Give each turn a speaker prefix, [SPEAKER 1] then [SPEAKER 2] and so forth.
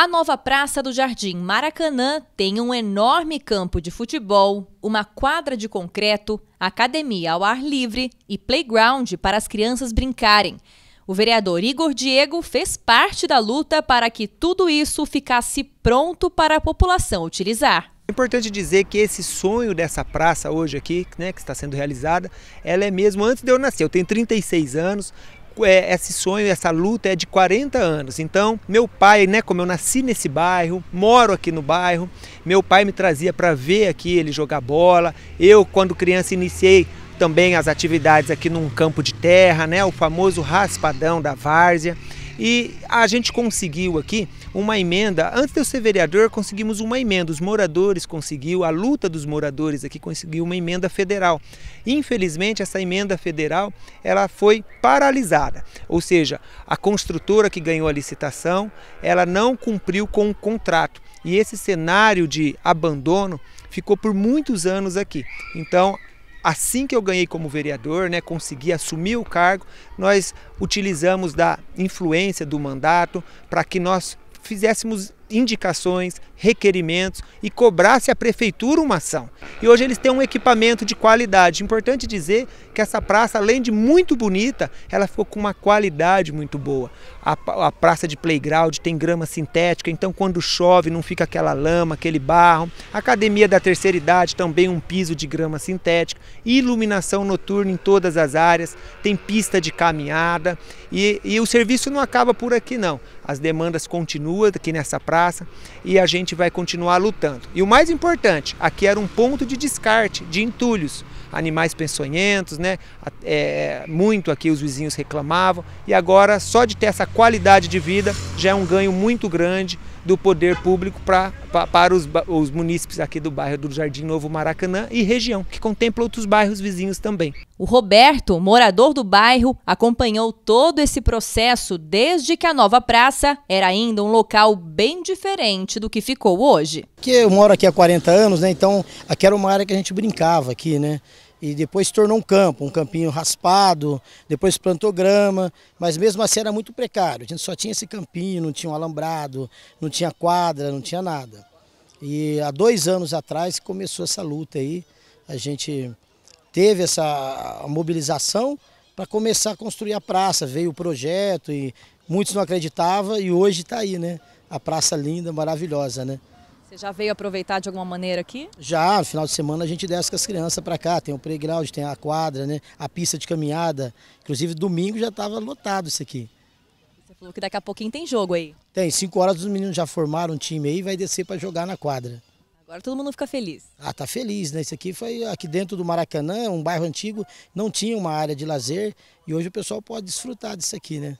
[SPEAKER 1] A nova Praça do Jardim Maracanã tem um enorme campo de futebol, uma quadra de concreto, academia ao ar livre e playground para as crianças brincarem. O vereador Igor Diego fez parte da luta para que tudo isso ficasse pronto para a população utilizar.
[SPEAKER 2] É importante dizer que esse sonho dessa praça hoje aqui, né, que está sendo realizada, ela é mesmo antes de eu nascer. Eu tenho 36 anos, é, esse sonho, essa luta é de 40 anos. Então, meu pai, né, como eu nasci nesse bairro, moro aqui no bairro, meu pai me trazia para ver aqui ele jogar bola. Eu, quando criança, iniciei também as atividades aqui num campo de terra, né, o famoso raspadão da várzea. E a gente conseguiu aqui uma emenda. Antes de eu ser vereador, conseguimos uma emenda. Os moradores conseguiu, a luta dos moradores aqui conseguiu uma emenda federal. Infelizmente, essa emenda federal ela foi paralisada. Ou seja, a construtora que ganhou a licitação, ela não cumpriu com o contrato. E esse cenário de abandono ficou por muitos anos aqui. Então, assim que eu ganhei como vereador, né, consegui assumir o cargo, nós utilizamos da influência do mandato para que nós fizéssemos indicações, requerimentos e cobrasse a prefeitura uma ação. E hoje eles têm um equipamento de qualidade. Importante dizer que essa praça, além de muito bonita, ela ficou com uma qualidade muito boa. A, a praça de playground tem grama sintética, então quando chove não fica aquela lama, aquele barro. A academia da terceira idade também um piso de grama sintética, iluminação noturna em todas as áreas, tem pista de caminhada e, e o serviço não acaba por aqui não. As demandas continuam aqui nessa praça praça e a gente vai continuar lutando. E o mais importante, aqui era um ponto de descarte de entulhos, animais peçonhentos, né? É, muito aqui os vizinhos reclamavam e agora só de ter essa qualidade de vida já é um ganho muito grande do poder público pra, pra para os, os munícipes aqui do bairro do Jardim Novo Maracanã e região, que contempla outros bairros vizinhos também. O
[SPEAKER 1] Roberto, morador do bairro, acompanhou todo esse processo desde que a nova praça era ainda um local bem diferente do que ficou hoje.
[SPEAKER 3] Que eu moro aqui há 40 anos, né? Então aqui era uma área que a gente brincava aqui, né? e depois se tornou um campo, um campinho raspado, depois plantou grama, mas mesmo assim era muito precário. A gente só tinha esse campinho, não tinha um alambrado, não tinha quadra, não tinha nada. E há dois anos atrás começou essa luta aí, a gente teve essa mobilização para começar a construir a praça, veio o projeto e muitos não acreditavam e hoje está aí, né? A praça linda, maravilhosa, né?
[SPEAKER 1] Você já veio aproveitar de alguma maneira aqui?
[SPEAKER 3] Já, no final de semana a gente desce com as crianças para cá, tem o playground, tem a quadra, né? a pista de caminhada. Inclusive domingo já estava lotado isso aqui.
[SPEAKER 1] Você falou que daqui a pouquinho
[SPEAKER 3] tem jogo aí. Tem, 5 horas os meninos já formaram um time aí e vai descer para jogar na quadra. Agora todo mundo fica feliz. Ah, tá feliz, né? Isso aqui foi aqui dentro do Maracanã, um bairro antigo, não tinha uma área de lazer e hoje o pessoal pode desfrutar disso aqui, né?